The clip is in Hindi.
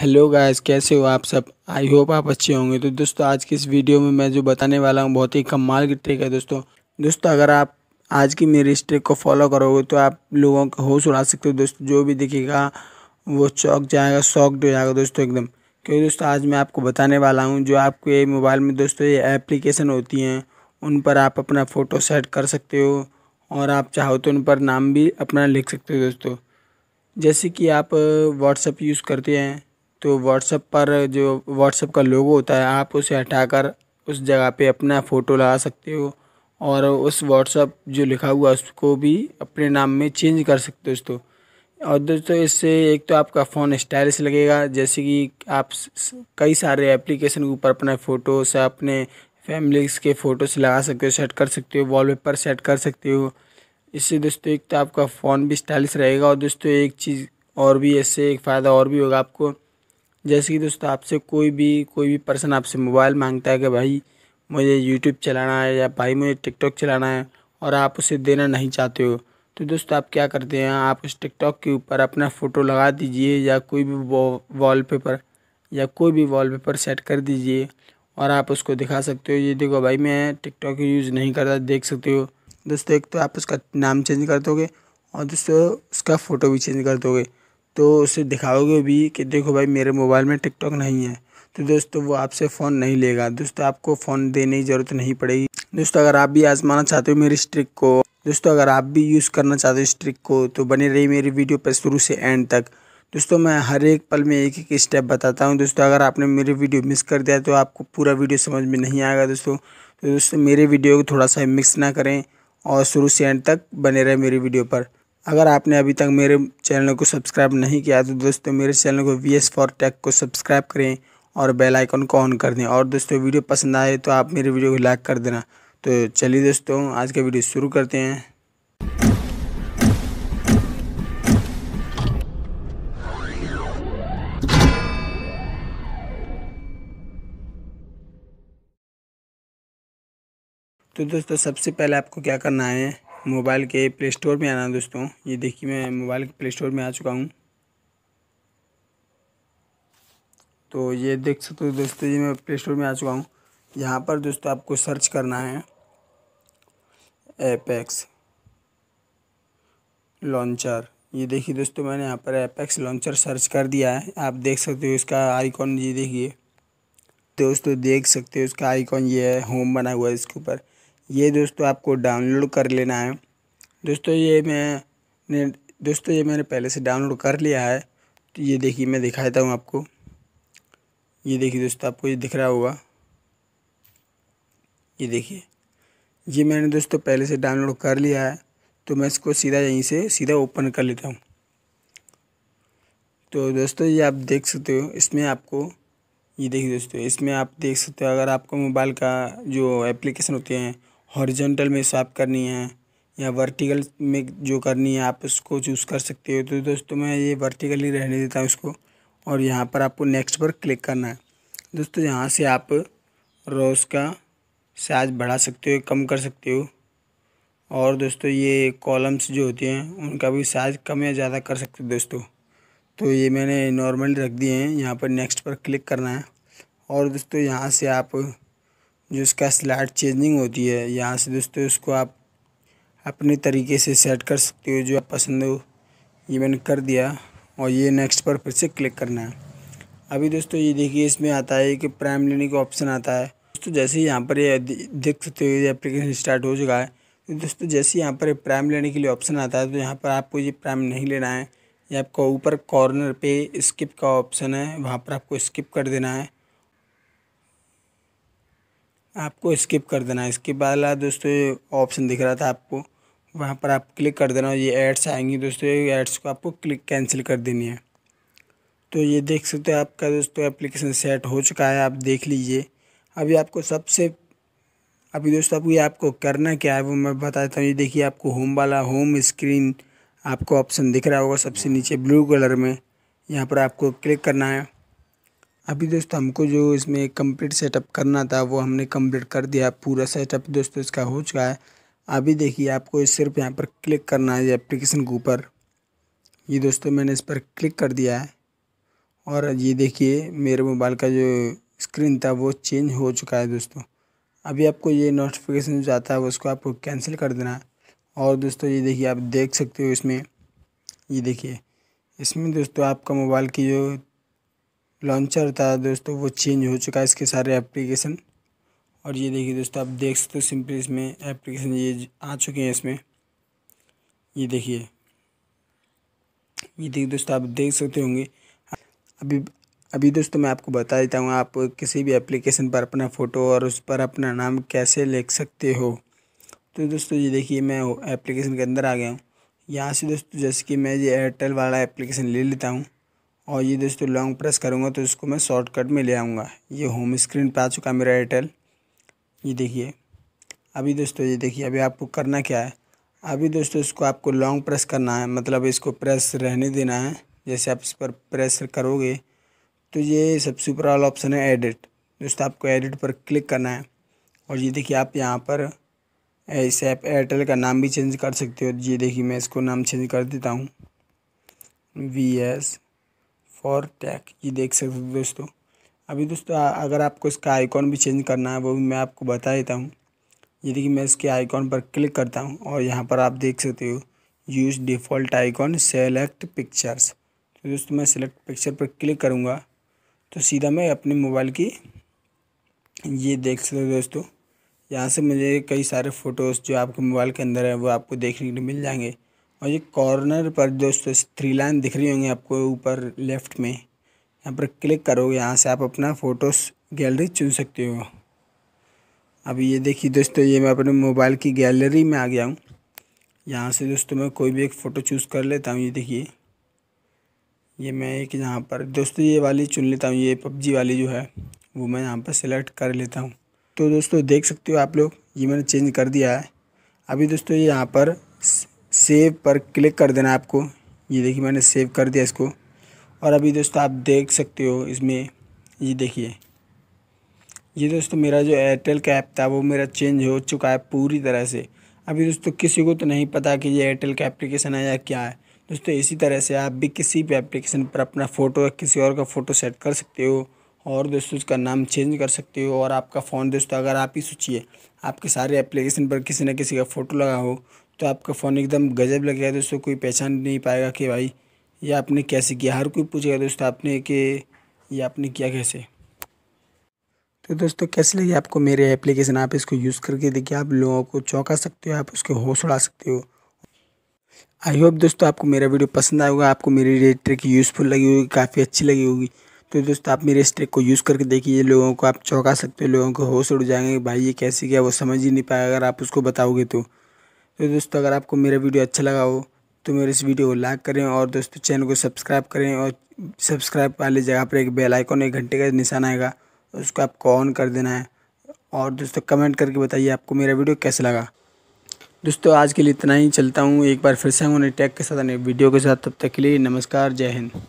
हेलो गाइस कैसे हो आप सब आई होप आप अच्छे होंगे तो दोस्तों आज की इस वीडियो में मैं जो बताने वाला हूँ बहुत ही कमाल की ट्रिक है दोस्तों दोस्तों अगर आप आज की मेरी इस ट्रिक को फॉलो करोगे तो आप लोगों को होश उड़ा सकते हो दोस्तों जो भी दिखेगा वो चौक जाएगा शॉक्ड हो जाएगा दोस्तों एकदम क्योंकि दोस्तों आज मैं आपको बताने वाला हूँ जो आपके मोबाइल में दोस्तों ये एप्लीकेशन होती हैं उन पर आप अपना फ़ोटो सेट कर सकते हो और आप चाहो तो उन पर नाम भी अपना लिख सकते हो दोस्तों जैसे कि आप व्हाट्सएप यूज़ करते हैं तो व्हाट्सअप पर जो व्हाट्सअप का लोगो होता है आप उसे हटाकर उस जगह पे अपना फ़ोटो लगा सकते हो और उस व्हाट्सअप जो लिखा हुआ उसको भी अपने नाम में चेंज कर सकते हो दोस्तों और दोस्तों इससे एक तो आपका फ़ोन स्टाइलिश लगेगा जैसे कि आप कई सारे एप्लीकेशन के ऊपर अपना फ़ोटो से अपने फैमिलीज के फ़ोटोस लगा सकते हो सेट कर सकते हो वॉलपेपर सेट कर सकते हो इससे दोस्तों एक तो आपका फ़ोन भी स्टाइलिश रहेगा और दोस्तों एक चीज़ और भी इससे एक फ़ायदा और भी होगा आपको जैसे कि दोस्तों आपसे कोई भी कोई भी पर्सन आपसे मोबाइल मांगता है कि भाई मुझे यूट्यूब चलाना है या भाई मुझे टिकटॉक चलाना है और आप उसे देना नहीं चाहते हो तो दोस्तों आप क्या करते हैं आप उस टिकटॉक के ऊपर अपना फ़ोटो लगा दीजिए या कोई भी पेपर या कोई भी पेपर सेट कर दीजिए और आप उसको दिखा सकते हो ये देखो भाई मैं टिकटॉक यूज़ नहीं करता देख सकते हो दोस्तों एक तो आप उसका नाम चेंज कर दोगे और दोस्तों उसका फ़ोटो भी चेंज कर दोगे तो उसे दिखाओगे भी कि देखो भाई मेरे मोबाइल में टिकटॉक नहीं है तो दोस्तों वो आपसे फ़ोन नहीं लेगा दोस्तों आपको फ़ोन देने की ज़रूरत नहीं पड़ेगी दोस्तों अगर आप भी आजमाना चाहते हो मेरी इस ट्रिक को दोस्तों अगर आप भी यूज़ करना चाहते हो इस ट्रिक को तो बने रही मेरी वीडियो पर शुरू से एंड तक दोस्तों मैं हर एक पल में एक एक स्टेप बताता हूँ दोस्तों अगर आपने मेरी वीडियो मिस कर दिया तो आपको पूरा वीडियो समझ में नहीं आएगा दोस्तों तो दोस्तों मेरे वीडियो को थोड़ा सा मिक्स ना करें और शुरू से एंड तक बने रहे मेरी वीडियो पर अगर आपने अभी तक मेरे चैनल को सब्सक्राइब नहीं किया तो दोस्तों मेरे चैनल को वी एस फॉर टेक को सब्सक्राइब करें और बेल आइकन को ऑन कर दें और दोस्तों वीडियो पसंद आए तो आप मेरे वीडियो को लाइक कर देना तो चलिए दोस्तों आज का वीडियो शुरू करते हैं तो दोस्तों सबसे पहले आपको क्या करना है मोबाइल के प्ले स्टोर में आना दोस्तों ये देखिए मैं मोबाइल के प्ले स्टोर में आ चुका हूँ तो ये देख सकते हो दोस्तों ये मैं प्ले स्टोर में आ चुका हूँ यहाँ पर दोस्तों आपको सर्च करना है एपेक्स लॉन्चर ये देखिए दोस्तों मैंने यहाँ पर एपेक्स लॉन्चर सर्च कर दिया है आप देख सकते हो इसका आइकॉन ये देखिए दोस्तों देख सकते हो इसका आइकॉन ये है होम बना हुआ है इसके ऊपर ये दोस्तों आपको डाउनलोड कर लेना है दोस्तों ये मैंने दोस्तों ये मैंने पहले से डाउनलोड कर लिया है तो ये देखिए मैं दिखाता हूँ आपको ये देखिए दोस्तों आपको ये दिख रहा होगा ये देखिए ये मैंने दोस्तों पहले से डाउनलोड कर लिया है तो मैं इसको सीधा यहीं से सीधा ओपन कर लेता हूँ तो दोस्तों ये आप देख सकते हो इसमें आपको ये देखिए दोस्तों इसमें आप देख सकते हो अगर आपको मोबाइल का जो एप्लीकेशन होते हैं हॉरिजेंटल में साफ करनी है या वर्टिकल में जो करनी है आप उसको चूज़ कर सकते हो तो दोस्तों मैं ये वर्टिकल ही रहने देता हूँ इसको और यहाँ पर आपको नेक्स्ट पर क्लिक करना है दोस्तों यहाँ से आप रोज़ का साइज बढ़ा सकते हो कम कर सकते हो और दोस्तों ये कॉलम्स जो होते हैं उनका भी साइज कम या ज़्यादा कर सकते हो दोस्तों तो ये मैंने नॉर्मल रख दिए हैं यहाँ पर नेक्स्ट पर क्लिक करना है और दोस्तों यहाँ से आप जो इसका स्लाइड चेंजिंग होती है यहाँ से दोस्तों इसको आप अपने तरीके से सेट कर सकते हो जो आप पसंद हो ये मैंने कर दिया और ये नेक्स्ट पर फिर से क्लिक करना है अभी दोस्तों ये देखिए इसमें आता है कि प्राइम लेने का ऑप्शन आता है दोस्तों जैसे ही यहाँ पर ये देख सकते हो ये एप्लीकेशन स्टार्ट हो चुका है तो दोस्तों जैसे ही यहाँ पर प्राइम लेने के लिए ऑप्शन आता है तो यहाँ पर आपको ये प्राइम नहीं लेना है ये आपको ऊपर कॉर्नर पे स्किप का ऑप्शन है वहाँ पर आपको स्किप कर देना है आपको स्किप कर देना है स्किप वाला दोस्तों ऑप्शन दिख रहा था आपको वहाँ पर आप क्लिक कर देना ये एड्स आएंगी दोस्तों ये एड्स को आपको क्लिक कैंसिल कर देनी है तो ये देख सकते हो आपका दोस्तों एप्लीकेशन सेट हो चुका है आप देख लीजिए अभी आपको सबसे अभी दोस्तों आपको ये आपको करना क्या है वो मैं बता देता हूँ ये देखिए आपको होम वाला होम स्क्रीन आपको ऑप्शन दिख रहा होगा सबसे नीचे ब्लू कलर में यहाँ पर आपको क्लिक करना है अभी दोस्तों हमको जो इसमें कंप्लीट सेटअप करना था वो हमने कंप्लीट कर दिया पूरा सेटअप दोस्तों इसका हो चुका है अभी देखिए आपको सिर्फ यहाँ पर क्लिक करना है एप्लीकेशन के ऊपर ये दोस्तों मैंने इस पर क्लिक कर दिया है और ये देखिए मेरे मोबाइल का जो स्क्रीन था वो चेंज हो चुका है दोस्तों अभी आपको ये नोटिफिकेशन जो आता है उसको आपको कैंसिल कर देना है और दोस्तों ये देखिए आप देख सकते हो इसमें ये देखिए इसमें दोस्तों आपका मोबाइल की जो लॉन्चर था दोस्तों वो चेंज हो चुका है इसके सारे एप्लीकेशन और ये देखिए दोस्तों आप देख सकते हो सिंपली इसमें एप्लीकेशन ये आ चुके हैं इसमें ये देखिए ये देखिए दोस्तों आप देख सकते होंगे अभी अभी दोस्तों मैं आपको बता देता हूँ आप किसी भी एप्लीकेशन पर अपना फ़ोटो और उस पर अपना नाम कैसे लिख सकते हो तो दोस्तों ये देखिए मैं एप्लीकेशन के अंदर आ गया हूँ यहाँ से दोस्तों जैसे कि मैं ये एयरटेल वाला एप्लीकेशन ले लेता हूँ और ये दोस्तों लॉन्ग प्रेस करूँगा तो इसको मैं शॉर्टकट में ले आऊँगा ये होम स्क्रीन पर आ चुका मेरा एयरटेल ये देखिए अभी दोस्तों ये देखिए अभी आपको करना क्या है अभी दोस्तों इसको आपको लॉन्ग प्रेस करना है मतलब इसको प्रेस रहने देना है जैसे आप इस पर प्रेस करोगे तो ये सबसे ऊपर वाला ऑप्शन है एडिट दोस्तों आपको एडिट पर क्लिक करना है और ये देखिए आप यहाँ पर इस ऐप एयरटेल का नाम भी चेंज कर सकते हो ये देखिए मैं इसको नाम चेंज कर देता हूँ वी एस फॉर टैक ये देख सकते हो दोस्तों अभी दोस्तों अगर आपको इसका आइकॉन भी चेंज करना है वो भी मैं आपको बता देता हूँ ये देखिए मैं इसके आइकॉन पर क्लिक करता हूँ और यहाँ पर आप देख सकते हो use default icon select pictures तो दोस्तों मैं सेलेक्ट पिक्चर पर क्लिक करूँगा तो सीधा मैं अपने मोबाइल की ये देख सकते हो दोस्तों यहाँ से मुझे कई सारे फ़ोटोज़ जो आपके मोबाइल के अंदर हैं वो आपको देखने के लिए मिल जाएंगे और ये कॉर्नर पर दोस्तों थ्री लाइन दिख रही होंगी आपको ऊपर लेफ्ट में यहाँ पर क्लिक करोगे यहाँ से आप अपना फ़ोटोस गैलरी चुन सकते हो अब ये देखिए दोस्तों ये मैं अपने मोबाइल की गैलरी में आ गया हूँ यहाँ से दोस्तों मैं कोई भी एक फ़ोटो चूज़ कर लेता हूँ ये देखिए ये मैं एक यहाँ पर दोस्तों ये वाली चुन लेता हूँ ये पबजी वाली जो है वो मैं यहाँ पर सेलेक्ट कर लेता हूँ तो दोस्तों देख सकते हो आप लोग ये मैंने चेंज कर दिया है अभी दोस्तों ये यहाँ पर सेव पर क्लिक कर देना आपको ये देखिए मैंने सेव कर दिया इसको और अभी दोस्तों आप देख सकते हो इसमें ये देखिए ये दोस्तों मेरा जो एयरटेल का ऐप था वो मेरा चेंज हो चुका है पूरी तरह से अभी दोस्तों किसी को तो नहीं पता कि ये एयरटेल का एप्लीकेशन है या क्या है दोस्तों इसी तरह से आप भी किसी भी एप्लीकेशन पर अपना फ़ोटो या किसी और का फ़ोटो सेट कर सकते हो और दोस्तों उसका नाम चेंज कर सकते हो और आपका फ़ोन दोस्तों अगर आप ही सोचिए आपके सारे एप्लीकेशन पर किसी न किसी का फ़ोटो लगा हो तो आपका फ़ोन एकदम गजब लगेगा दोस्तों कोई पहचान नहीं पाएगा कि भाई ये आपने कैसे किया हर कोई पूछेगा दोस्तों आपने कि ये आपने किया कैसे तो दोस्तों कैसे लगी आपको मेरे एप्लीकेशन आप इसको यूज़ करके देखिए आप लोगों को चौंका सकते हो आप उसके होश उड़ा सकते हो आई होप दोस्तों आपको मेरा वीडियो पसंद आएगा आपको मेरी ये ट्रिक यूज़फुल लगी होगी काफ़ी अच्छी लगी होगी तो दोस्तों आप मेरे इस ट्रिक को यूज़ करके देखिए लोगों को आप चौंका सकते हो लोगों को होश उड़ जाएंगे भाई ये कैसे किया वो समझ ही नहीं पाएगा अगर आप उसको बताओगे तो तो दोस्तों अगर आपको मेरा वीडियो अच्छा लगा हो तो मेरे इस वीडियो को लाइक करें और दोस्तों चैनल को सब्सक्राइब करें और सब्सक्राइब वाली जगह पर एक बेल आइकॉन एक घंटे का निशान आएगा उसको आपको ऑन कर देना है और दोस्तों कमेंट करके बताइए आपको मेरा वीडियो कैसा लगा दोस्तों आज के लिए इतना ही चलता हूँ एक बार फिर से हम उन्हें टैग के साथ वीडियो के साथ तब तक के लिए नमस्कार जय हिंद